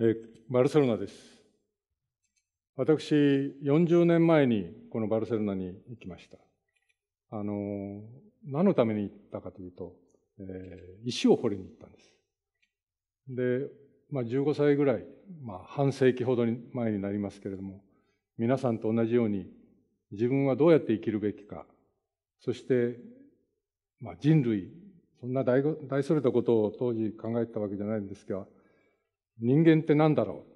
えバルセロナです。私、40年前にこのバルセロナに行きました。あの、何のために行ったかというと、えー、石を掘りに行ったんです。で、まあ、15歳ぐらい、まあ、半世紀ほど前になりますけれども、皆さんと同じように、自分はどうやって生きるべきか、そして、まあ、人類、そんな大それたことを当時考えてたわけじゃないんですけど、人間って何だろう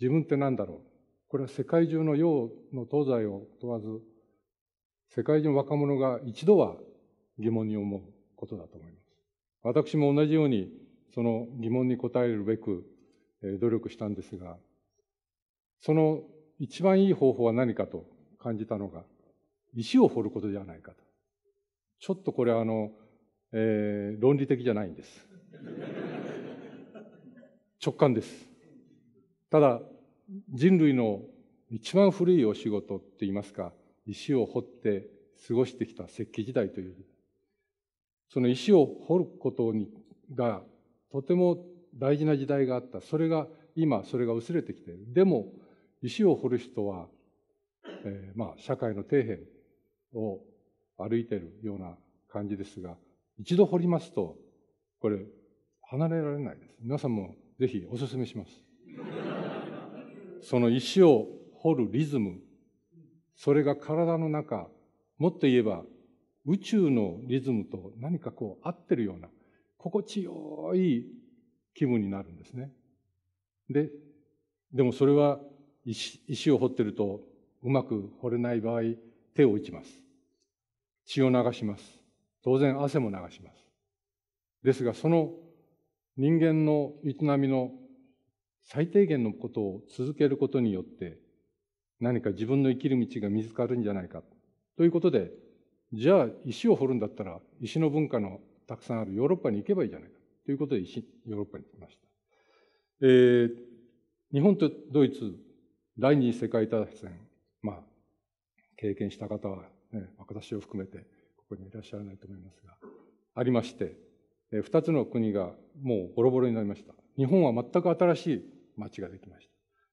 自分って何だろうこれは世界中の洋の東西を問わず世界中の若者が一度は疑問に思うことだと思います。私も同じようにその疑問に答えるべく努力したんですがその一番いい方法は何かと感じたのが石を掘ることではないかとちょっとこれはあの、えー、論理的じゃないんです直感です。ただ、人類の一番古いお仕事っていいますか、石を掘って過ごしてきた石器時代という、その石を掘ることにがとても大事な時代があった。それが今、それが薄れてきている。でも、石を掘る人は、えー、まあ、社会の底辺を歩いているような感じですが、一度掘りますと、これ、離れられないです。皆さんもぜひお勧めします。その石を掘るリズム、それが体の中、もっと言えば宇宙のリズムと何かこう合ってるような心地よい気分になるんですね。で、でもそれは石石を掘ってるとうまく掘れない場合、手を打ちます。血を流します。当然汗も流します。ですがその人間の営みの最低限のことを続けることによって何か自分の生きる道が見つかるんじゃないかということでじゃあ石を掘るんだったら石の文化のたくさんあるヨーロッパに行けばいいじゃないかということで石ヨーロッパに行きました、えー、日本とドイツ第二次世界大戦まあ経験した方は、ね、私を含めてここにいらっしゃらないと思いますがありまして2つの国がもうボロボロになりました日本は全く新しい町ができました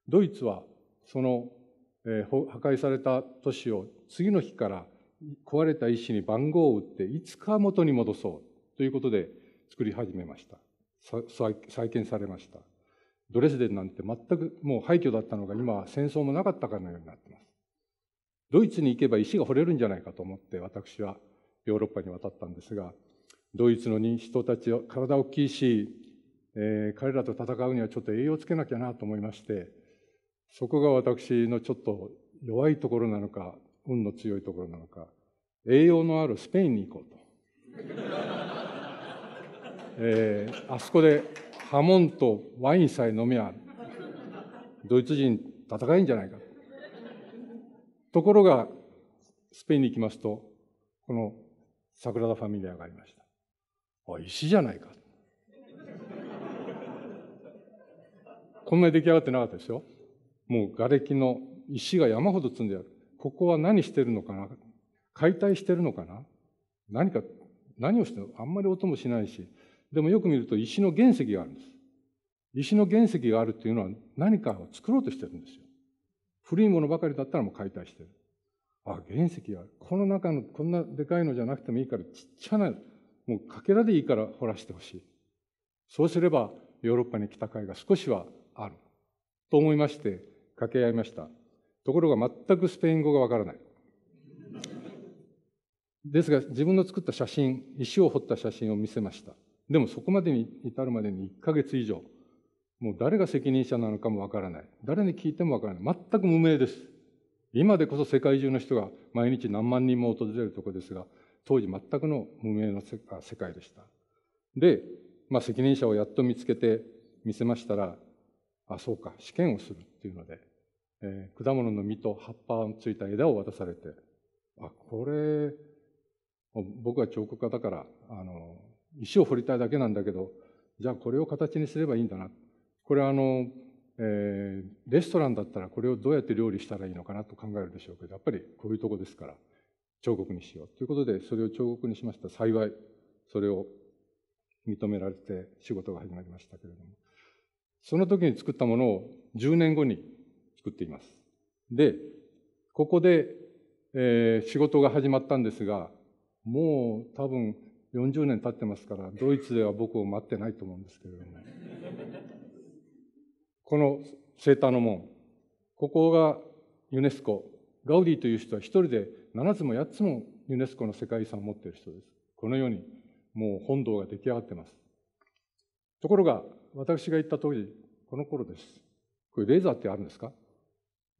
ドイツはその、え破壊された都市を次の日から壊れた石に番号を打っていつか元に戻そうということで作り始めました再建されましたドレスデンなんて全くもう廃墟だったのが今は戦争もなかったかのようになってますドイツに行けば石が掘れるんじゃないかと思って私はヨーロッパに渡ったんですがドイツの人たちは体大きいし、えー、彼らと戦うにはちょっと栄養つけなきゃなと思いましてそこが私のちょっと弱いところなのか運の強いところなのか栄養のあるスペインに行こうと、えー、あそこでハモンとワインさえ飲みゃドイツ人戦えんじゃないかところがスペインに行きますとこのサグラダ・ファミリアがありました。あ、石じゃないか。こんなに出来上がってなかったですよ。もう瓦礫の石が山ほど積んである。ここは何してるのかな解体してるのかな何か、何をしてるのあんまり音もしないし。でもよく見ると石の原石があるんです。石の原石があるっていうのは何かを作ろうとしてるんですよ。古いものばかりだったらもう解体してる。あ、原石がある。この中のこんなでかいのじゃなくてもいいからちっちゃなもうかけらでいいから掘らしてほしい。そうすればヨーロッパに来た甲斐が少しはある。と思いまして掛け合いました。ところが全くスペイン語がわからない。ですが自分の作った写真、石を掘った写真を見せました。でもそこまでに至るまでに1ヶ月以上、もう誰が責任者なのかもわからない。誰に聞いてもわからない。全く無名です。今でこそ世界中の人が毎日何万人も訪れるところですが、当時全くの無名の世界でした。で、まあ、責任者をやっと見つけて見せましたら、あ、そうか、試験をするっていうので、えー、果物の実と葉っぱのついた枝を渡されて、あ、これ、僕は彫刻家だから、あの、石を掘りたいだけなんだけど、じゃあこれを形にすればいいんだな。これはあの、えー、レストランだったらこれをどうやって料理したらいいのかなと考えるでしょうけど、やっぱりこういうとこですから、彫刻にしようということで、それを彫刻にしました。幸い、それを認められて仕事が始まりましたけれども、その時に作ったものを10年後に作っています。で、ここで、えー、仕事が始まったんですが、もう多分40年経ってますから、ドイツでは僕を待ってないと思うんですけれども、このセーターの門、ここがユネスコ、ガウディという人は一人で7つも8つもユネスコの世界遺産を持っている人です。このようにもう本堂が出来上がってます。ところが私が言った当時、この頃です。これレーザーってあるんですか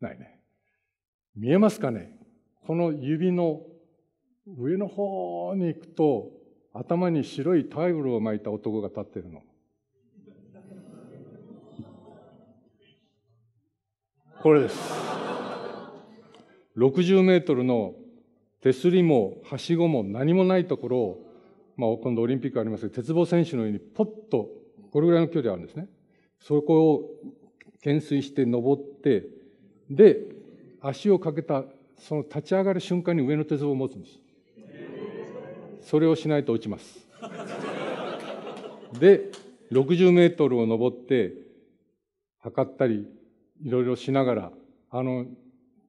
ないね。見えますかねこの指の上の方に行くと頭に白いタイルを巻いた男が立っているの。これです。60メートルの手すりもはしごも何もないところを、まあ、今度オリンピックありますけど鉄棒選手のようにポッとこれぐらいの距離あるんですねそこを懸垂して登ってで足をかけたその立ち上がる瞬間に上の鉄棒を持つんですそれをしないと落ちますで60メートルを登って測ったりいろいろしながらあの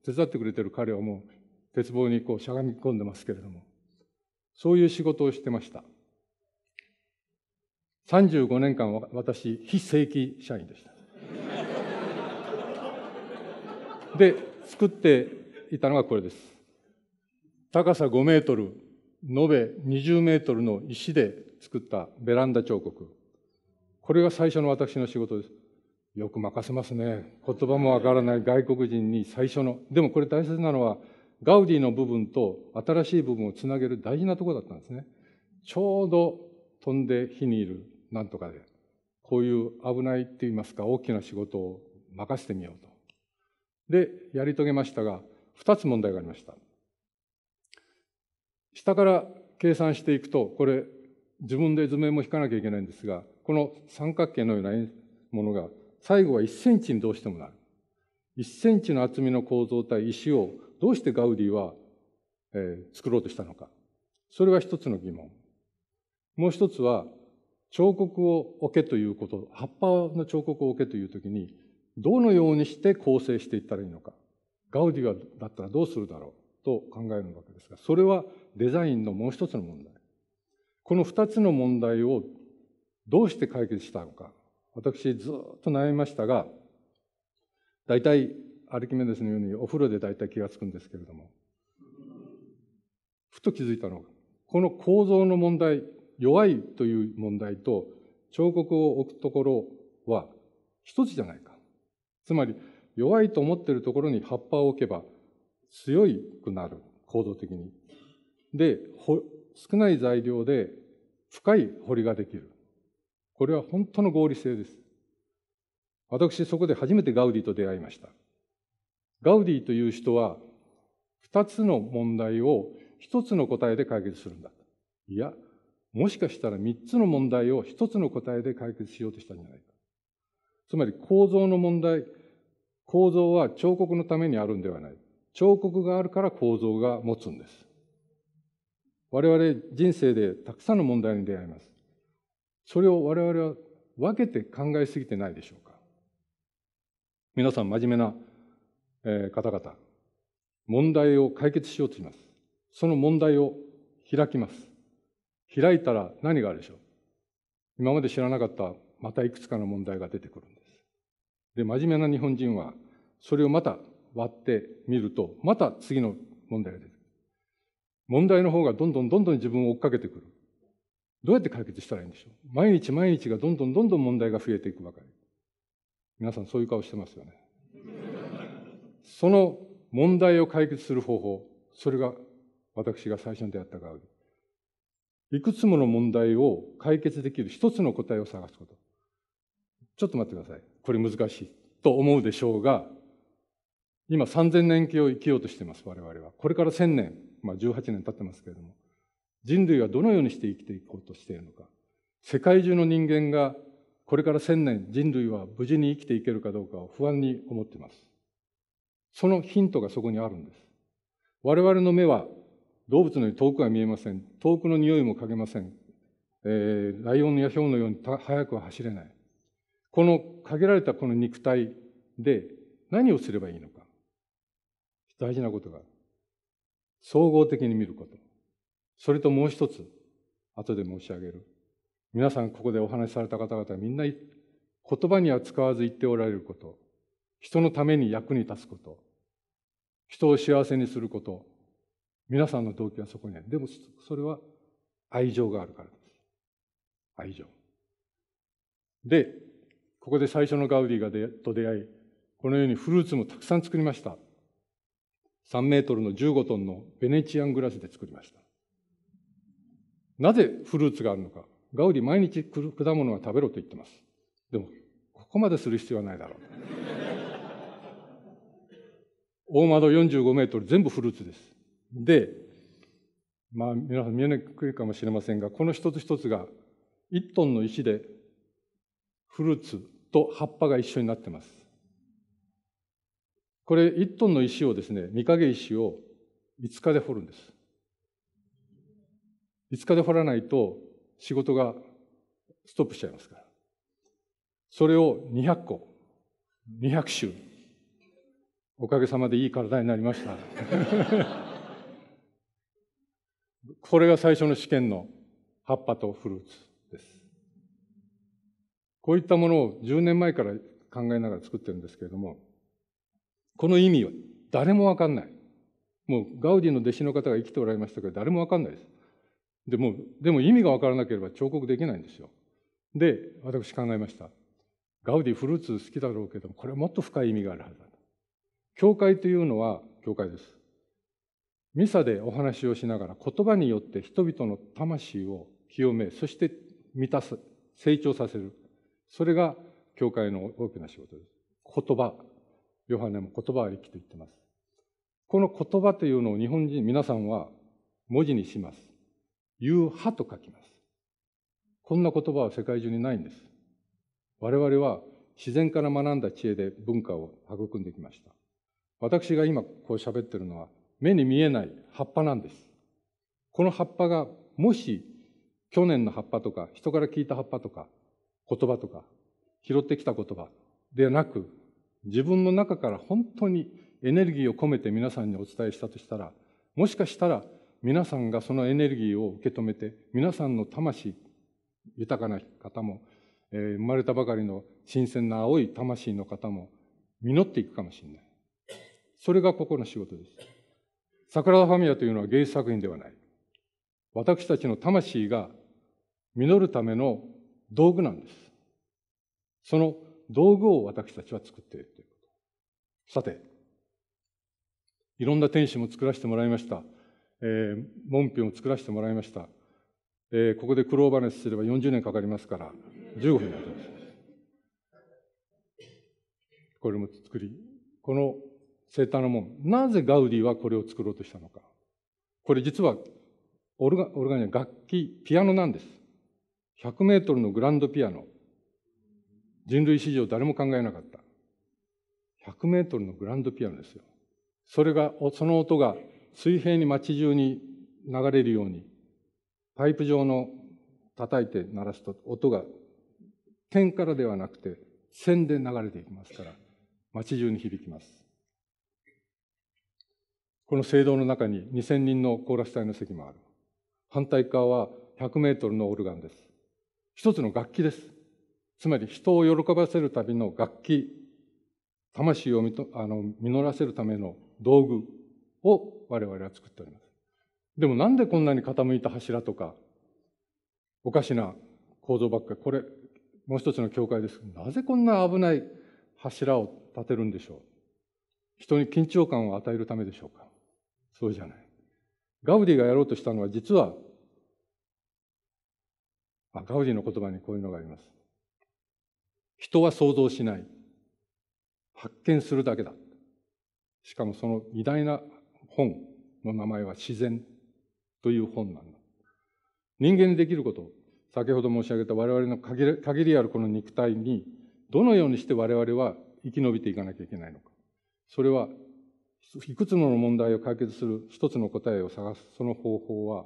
手伝ってくれてる彼はもう鉄棒にこうしゃがみ込んでますけれども、そういう仕事をしてました。35年間私、非正規社員でした。で、作っていたのがこれです。高さ5メートル、延べ20メートルの石で作ったベランダ彫刻。これが最初の私の仕事です。よく任せますね。言葉もわからない外国人に最初の、でもこれ大切なのは、ガウディの部分と新しい部分をつなげる大事なとこだったんですね。ちょうど飛んで火にいるなんとかで、こういう危ないって言いますか、大きな仕事を任せてみようと。で、やり遂げましたが、2つ問題がありました。下から計算していくと、これ、自分で図面も引かなきゃいけないんですが、この三角形のようなものが最後は1センチにどうしてもなる。1センチの厚みの構造体、石をどうしてガウディは、えー、作ろうとしたのか。それは一つの疑問。もう一つは、彫刻を置けということ、葉っぱの彫刻を置けというときに、どのようにして構成していったらいいのか。ガウディがだったらどうするだろうと考えるわけですが、それはデザインのもう一つの問題。この二つの問題をどうして解決したのか。私ずっと悩みましたが、大体アルキメデスのようにお風呂で大体気がつくんですけれども、ふと気づいたのが、この構造の問題、弱いという問題と彫刻を置くところは一つじゃないか。つまり、弱いと思っているところに葉っぱを置けば強くなる、構造的に。で、少ない材料で深い彫りができる。これは本当の合理性です。私、そこで初めてガウディと出会いました。ガウディという人は、二つの問題を一つの答えで解決するんだ。いや、もしかしたら三つの問題を一つの答えで解決しようとしたんじゃないか。つまり構造の問題、構造は彫刻のためにあるんではない。彫刻があるから構造が持つんです。我々人生でたくさんの問題に出会います。それを我々は分けて考えすぎてないでしょうか皆さん真面目な、えー、方々問題を解決しようとしますその問題を開きます開いたら何があるでしょう今まで知らなかったまたいくつかの問題が出てくるんですで真面目な日本人はそれをまた割ってみるとまた次の問題が出てくる問題の方がどんどんどんどん自分を追っかけてくるどうやって解決したらいいんでしょう毎日毎日がどんどんどんどん問題が増えていくばかり。皆さんそういう顔してますよね。その問題を解決する方法、それが私が最初に出会ったガで。いくつもの問題を解決できる一つの答えを探すこと。ちょっと待ってください。これ難しいと思うでしょうが、今3000年期を生きようとしてます、我々は。これから1000年、まあ18年経ってますけれども。人類はどのようにして生きていこうとしているのか。世界中の人間がこれから千年人類は無事に生きていけるかどうかを不安に思っています。そのヒントがそこにあるんです。我々の目は動物のように遠くは見えません。遠くの匂いもかけません。えー、ライオンやヒョウのように速くは走れない。この限られたこの肉体で何をすればいいのか。大事なことが総合的に見ること。それともう一つ、後で申し上げる。皆さんここでお話しされた方々みんな言葉には使わず言っておられること、人のために役に立つこと、人を幸せにすること、皆さんの動機はそこにある。でもそれは愛情があるからです。愛情。で、ここで最初のガウディがでと出会い、このようにフルーツもたくさん作りました。3メートルの15トンのベネチアングラスで作りました。なぜフルーツがあるのか。ガウディ毎日果物は食べろと言ってます。でも、ここまでする必要はないだろう。大窓45メートル全部フルーツです。で、まあ皆さん見えにくいかもしれませんが、この一つ一つが1トンの石でフルーツと葉っぱが一緒になってます。これ1トンの石をですね、御影石を5日で掘るんです。5日で掘らないと仕事がストップしちゃいますから。それを200個、200種。おかげさまでいい体になりました。これが最初の試験の葉っぱとフルーツです。こういったものを10年前から考えながら作ってるんですけれども、この意味は誰もわかんない。もうガウディの弟子の方が生きておられましたけど、誰もわかんないです。でも、でも意味がわからなければ彫刻できないんですよ。で、私考えました。ガウディフルーツ好きだろうけども、これはもっと深い意味があるはずだ。教会というのは教会です。ミサでお話をしながら言葉によって人々の魂を清め、そして満たす、成長させる。それが教会の大きな仕事です。言葉。ヨハネも言葉ありきと言ってます。この言葉というのを日本人、皆さんは文字にします。言う歯と書きます。こんな言葉は世界中にないんです。我々は自然から学んだ知恵で文化を育んできました。私が今こう喋ってるのは目に見えない葉っぱなんです。この葉っぱがもし去年の葉っぱとか人から聞いた葉っぱとか言葉とか拾ってきた言葉ではなく自分の中から本当にエネルギーを込めて皆さんにお伝えしたとしたらもしかしたら皆さんがそのエネルギーを受け止めて、皆さんの魂、豊かな方も、えー、生まれたばかりの新鮮な青い魂の方も、実っていくかもしれない。それがここの仕事です。桜田ファミアというのは芸術作品ではない。私たちの魂が実るための道具なんです。その道具を私たちは作っているということ。さて、いろんな天使も作らせてもらいました。えー、門編を作らせてもらいました。えー、ここで苦労話すれば40年かかりますから、15分ます。これも作り、この生誕の門、なぜガウディはこれを作ろうとしたのか。これ実はオルガ、オルガニア楽器、ピアノなんです。100メートルのグランドピアノ。人類史上誰も考えなかった。100メートルのグランドピアノですよ。それが、その音が水平に街中に流れるようにパイプ状の叩いて鳴らすと音が点からではなくて線で流れていきますから街中に響きます。この聖堂の中に2000人のコーラス隊の席もある。反対側は100メートルのオルガンです。一つの楽器です。つまり人を喜ばせるための楽器、魂をあの実らせるための道具を我々は作っております。でもなんでこんなに傾いた柱とか、おかしな構造ばっかり、これ、もう一つの教会です。なぜこんな危ない柱を立てるんでしょう人に緊張感を与えるためでしょうかそうじゃない。ガウディがやろうとしたのは実は、あガウディの言葉にこういうのがあります。人は想像しない。発見するだけだ。しかもその偉大な本の名前は自然という本なんだ。人間にできること、先ほど申し上げた我々の限りあるこの肉体に、どのようにして我々は生き延びていかなきゃいけないのか。それは、いくつもの問題を解決する一つの答えを探すその方法は、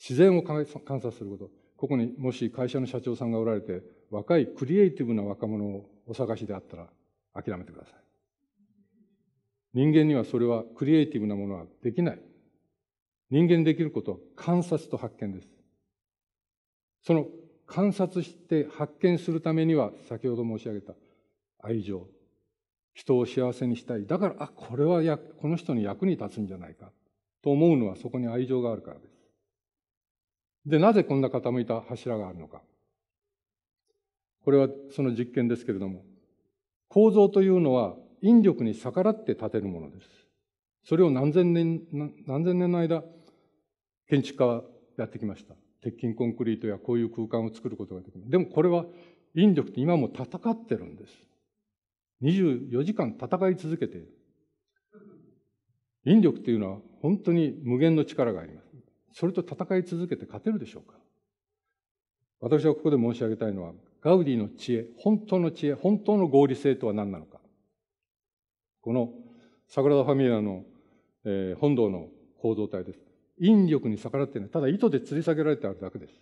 自然を観察すること。ここにもし会社の社長さんがおられて、若いクリエイティブな若者をお探しであったら諦めてください。人間にはそれはクリエイティブなものはできない。人間できることは観察と発見です。その観察して発見するためには、先ほど申し上げた愛情、人を幸せにしたい。だから、あ、これはやこの人に役に立つんじゃないか。と思うのはそこに愛情があるからです。で、なぜこんな傾いた柱があるのか。これはその実験ですけれども、構造というのは引力に逆らって建てるものです。それを何千年、何千年の間、建築家はやってきました。鉄筋コンクリートやこういう空間を作ることができる。でもこれは引力って今も戦ってるんです。24時間戦い続けている。引力っていうのは本当に無限の力があります。それと戦い続けて勝てるでしょうか私はここで申し上げたいのは、ガウディの知恵、本当の知恵、本当の合理性とは何なのか。このサグラダ・ファミリアの、えー、本堂の構造体です。引力に逆らってない。ただ糸で吊り下げられてあるだけです。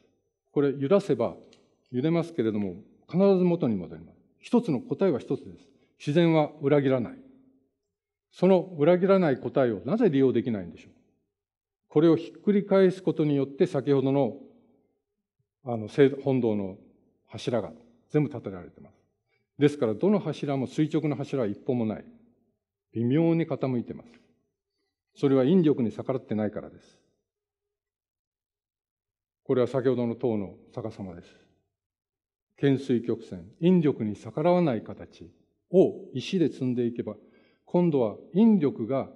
これ揺らせば揺れますけれども、必ず元に戻ります。一つの答えは一つです。自然は裏切らない。その裏切らない答えをなぜ利用できないんでしょう。これをひっくり返すことによって、先ほどのあの本堂の柱が全部立てられてます。ですから、どの柱も垂直の柱は一本もない。微妙に傾いてます。それは引力に逆らってないからです。これは先ほどの塔の逆さまです。懸垂曲線、引力に逆らわない形を石で積んでいけば、今度は引力が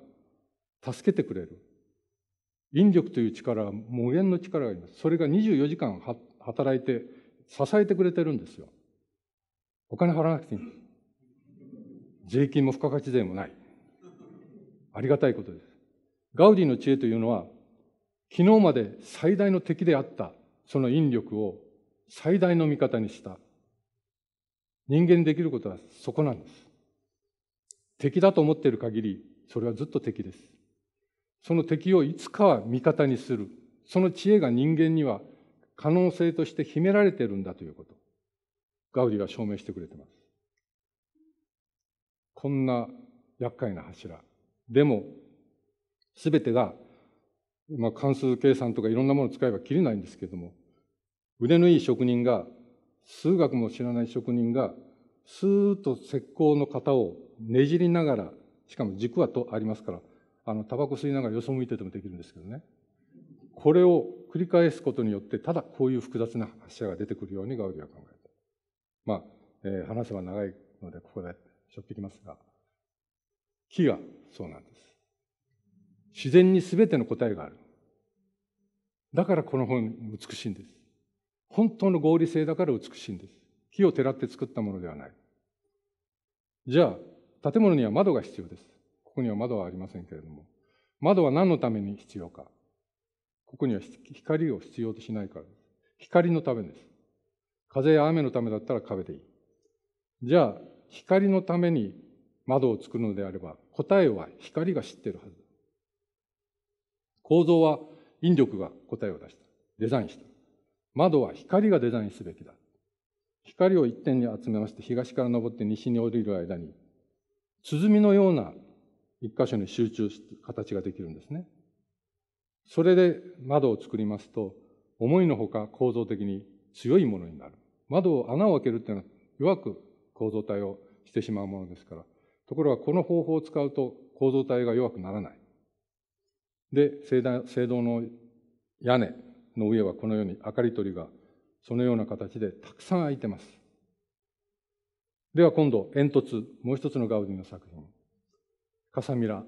助けてくれる。引力という力は無限の力があります。それが24時間働いて支えてくれてるんですよ。お金払わなくていい税金も付加価値税もない。ありがたいことです。ガウディの知恵というのは、昨日まで最大の敵であったその引力を最大の味方にした。人間できることはそこなんです。敵だと思っている限り、それはずっと敵です。その敵をいつかは味方にする。その知恵が人間には可能性として秘められているんだということ。ガウディは証明してくれてます。こんな厄介な柱。でも、すべてが、まあ、関数計算とかいろんなものを使えば切れないんですけれども、腕のいい職人が、数学も知らない職人が、スーッと石膏の型をねじりながら、しかも軸はとありますから、あの、タバコ吸いながらよそ向いててもできるんですけどね。これを繰り返すことによって、ただこういう複雑な発射が出てくるようにガウディは考えた。まあ、えー、話せば長いので、ここでしょっぴきますが。木がそうなんです。自然に全ての答えがある。だからこの本美しいんです。本当の合理性だから美しいんです。火を照らって作ったものではない。じゃあ、建物には窓が必要です。ここには窓はありませんけれども。窓は何のために必要か。ここには光を必要としないからです。光のためです。風や雨のためだったら壁でいい。じゃあ、光のために窓を作るのであれば答えは光が知っているはず構造は引力が答えを出したデザインした窓は光がデザインすべきだ光を一点に集めまして東から昇って西に降りる間に鼓のような一箇所に集中して形ができるんですねそれで窓を作りますと思いのほか構造的に強いものになる窓を穴を開けるっていうのは弱く構造体をしてしまうものですからところがこの方法を使うと構造体が弱くならない。で、聖堂の屋根の上はこのように明かり鳥がそのような形でたくさん開いてます。では今度、煙突、もう一つのガウディの作品。カサミラ、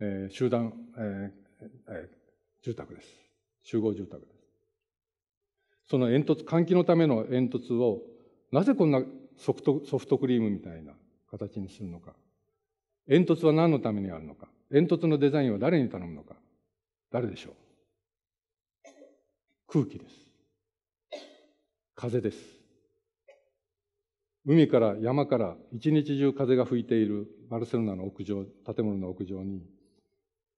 えー、集団、えーえー、住宅です。集合住宅です。その煙突、換気のための煙突を、なぜこんなソフトソフトクリームみたいな形にするのか。煙突は何のためにあるのか。煙突のデザインは誰に頼むのか。誰でしょう空気です。風です。海から山から一日中風が吹いているバルセロナの屋上、建物の屋上に、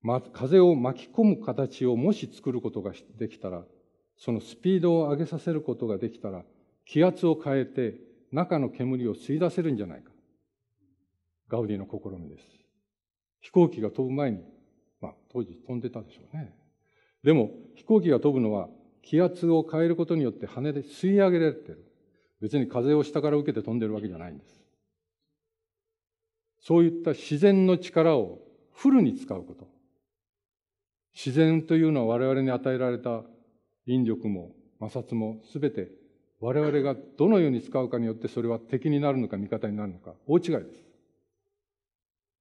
ま、風を巻き込む形をもし作ることができたら、そのスピードを上げさせることができたら、気圧を変えて中の煙を吸い出せるんじゃないか。ガウディの試みです。飛行機が飛ぶ前に、まあ、当時飛んでたでしょうね。でも飛行機が飛ぶのは気圧を変えることによって羽で吸い上げられてる。別に風を下から受けて飛んでるわけじゃないんです。そういった自然の力をフルに使うこと。自然というのは我々に与えられた引力も摩擦も全て我々がどのように使うかによってそれは敵になるのか味方になるのか大違いです。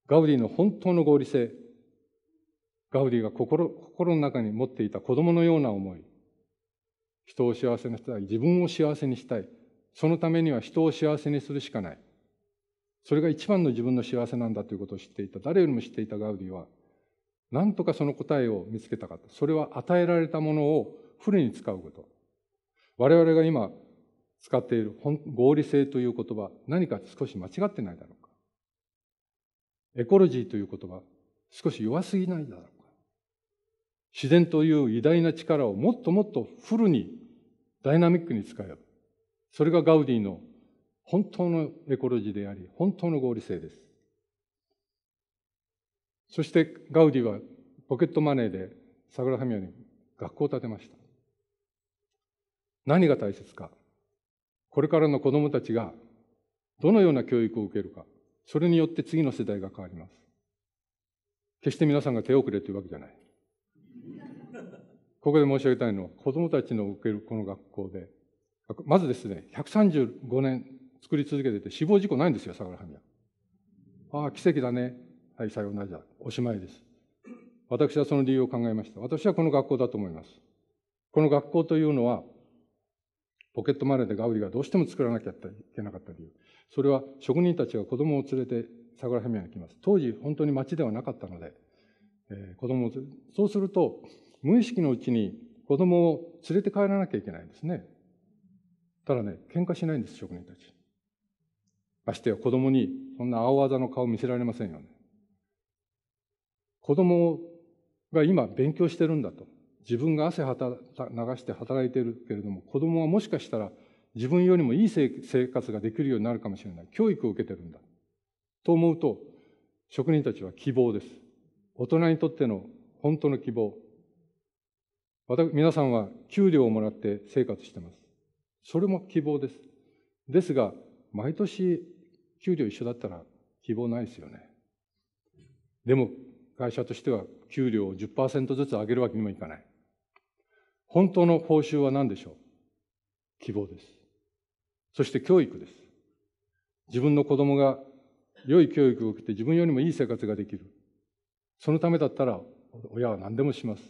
ガウディの本当の合理性、ガウディが心心の中に持っていた子供のような思い、人を幸せにしたい、自分を幸せにしたい、そのためには人を幸せにするしかない。それが一番の自分の幸せなんだということを知っていた、誰よりも知っていたガウディは、なんとかその答えを見つけたかった。それは与えられたものをフルに使うこと。我々が今使っている合理性という言葉、何か少し間違ってないだろう。エコロジーという言葉、少し弱すぎないだろうか。自然という偉大な力をもっともっとフルに、ダイナミックに使える。それがガウディの本当のエコロジーであり、本当の合理性です。そしてガウディはポケットマネーでサグラファミアに学校を建てました。何が大切か。これからの子供たちがどのような教育を受けるか。それによって次の世代が変わります。決して皆さんが手遅れというわけじゃない。ここで申し上げたいのは、子供たちの受けるこの学校で、まずですね、135年作り続けてて死亡事故ないんですよ、相良神は。ああ、奇跡だね。はい、さようならじゃ。おしまいです。私はその理由を考えました。私はこの学校だと思います。この学校というのは、ポケットマネーでガウディがどうしても作らなきゃいけなかった理由。それは職人たちが子供を連れてサグラミアに来ます。当時本当に町ではなかったので、えー、子供を連れそうすると無意識のうちに子供を連れて帰らなきゃいけないんですね。ただね、喧嘩しないんです、職人たち。ましてや子供にそんな青技の顔見せられませんよね。子供が今勉強してるんだと。自分が汗流して働いているけれども子供はもしかしたら自分よりもいい生活ができるようになるかもしれない教育を受けてるんだと思うと職人たちは希望です大人にとっての本当の希望皆さんは給料をもらって生活してますそれも希望ですですが毎年給料一緒だったら希望ないですよねでも会社としては給料を10%ずつ上げるわけにもいかない本当の報酬は何でしょう希望です。そして教育です。自分の子供が良い教育を受けて自分よりもいい生活ができる。そのためだったら親は何でもします。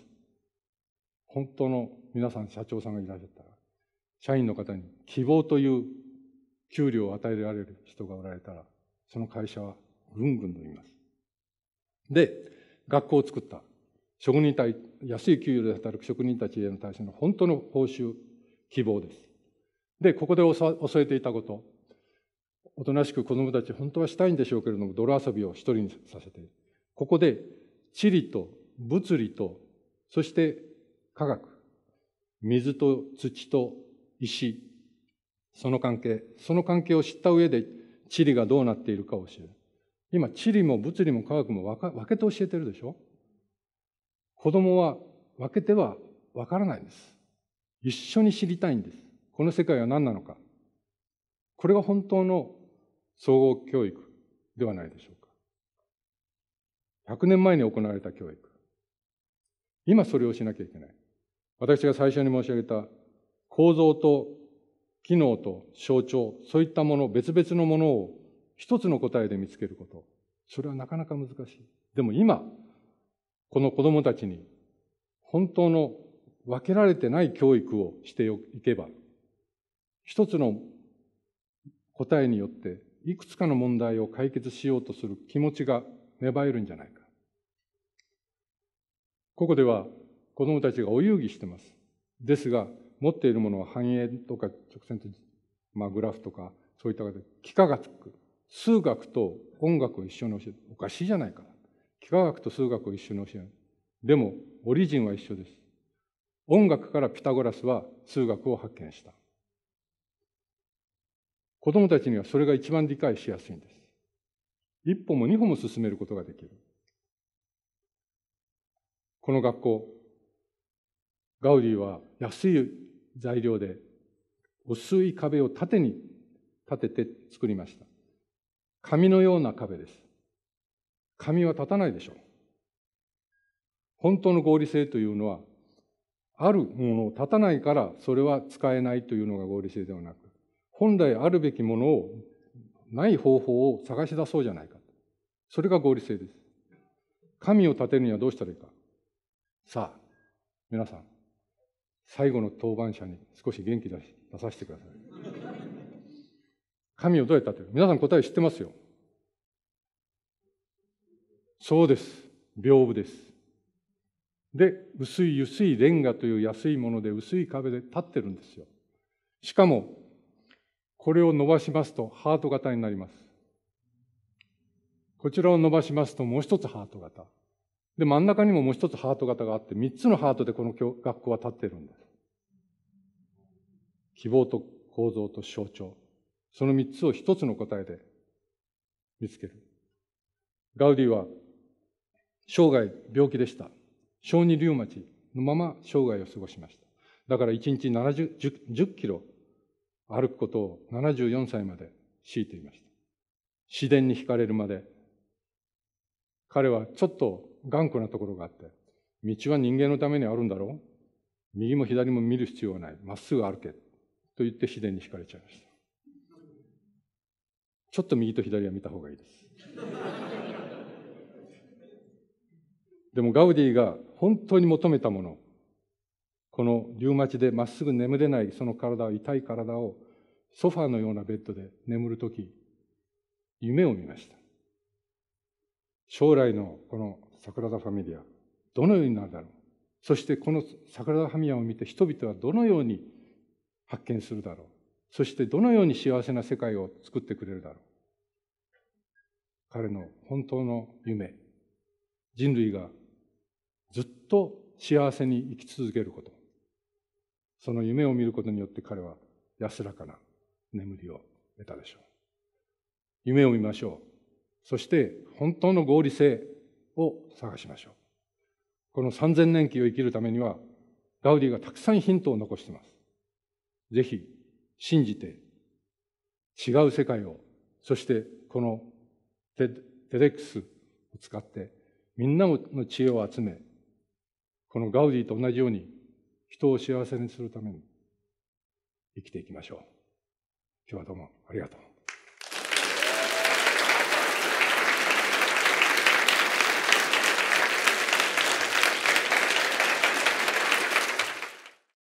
本当の皆さん社長さんがいらっしゃったら、社員の方に希望という給料を与えられる人がおられたら、その会社はぐんぐん伸びます。で、学校を作った。職人隊、安い給与で働く職人たちへの対しての本当の報酬、希望です。で、ここで教えていたこと、おとなしく子どもたち、本当はしたいんでしょうけれども、泥遊びを一人にさせて、ここで地理と物理と、そして科学、水と土と石、その関係、その関係を知った上で、地理がどうなっているかを教える。今、地理も物理も科学も分けて教えてるでしょ子供は分けてはわからないんです。一緒に知りたいんです。この世界は何なのか。これが本当の総合教育ではないでしょうか。100年前に行われた教育。今それをしなきゃいけない。私が最初に申し上げた構造と機能と象徴、そういったもの、別々のものを一つの答えで見つけること。それはなかなか難しい。でも今、この子供たちに本当の分けられてない教育をしていけば、一つの答えによっていくつかの問題を解決しようとする気持ちが芽生えるんじゃないか。ここでは子供たちがお遊戯してます。ですが、持っているものは繁栄とか直線的、まあ、グラフとかそういった形で幾何学、数学と音楽を一緒に教えておかしいじゃないか。幾何学と数学を一緒に教える。でも、オリジンは一緒です。音楽からピタゴラスは数学を発見した。子供たちにはそれが一番理解しやすいんです。一歩も二歩も進めることができる。この学校、ガウディは安い材料で薄い壁を縦に立てて作りました。紙のような壁です。神は立たないでしょう。本当の合理性というのは、あるものを立たないからそれは使えないというのが合理性ではなく、本来あるべきものを、ない方法を探し出そうじゃないか。それが合理性です。神を立てるにはどうしたらいいか。さあ、皆さん、最後の当番者に少し元気出し出させてください。神をどうやって立てる皆さん答え知ってますよ。そうです。屏風です。で、薄い薄いレンガという安いもので薄い壁で立ってるんですよ。しかも、これを伸ばしますとハート型になります。こちらを伸ばしますともう一つハート型。で、真ん中にももう一つハート型があって、三つのハートでこの学校は立っているんです。希望と構造と象徴。その三つを一つの答えで見つける。ガウディは生涯病気でした。小児リウマチのまま生涯を過ごしました。だから1日70 10, 10キロ歩くことを74歳まで強いていました。自然に惹かれるまで。彼はちょっと頑固なところがあって、道は人間のためにあるんだろう右も左も見る必要はない。まっすぐ歩け。と言って自然に惹かれちゃいました。ちょっと右と左は見た方がいいです。でもガウディが本当に求めたもの、このリウマチでまっすぐ眠れないその体、痛い体をソファーのようなベッドで眠るとき、夢を見ました。将来のこの桜田ファミリア、どのようになるだろう。そしてこの桜田ファミリアを見て人々はどのように発見するだろう。そしてどのように幸せな世界を作ってくれるだろう。彼の本当の夢、人類がずっと幸せに生き続けること。その夢を見ることによって彼は安らかな眠りを得たでしょう。夢を見ましょう。そして本当の合理性を探しましょう。この3000年期を生きるためには、ガウディがたくさんヒントを残しています。ぜひ、信じて、違う世界を、そしてこのテレックスを使って、みんなの知恵を集め、このガウディと同じように人を幸せにするために生きていきましょう。今日はどうもありがとう。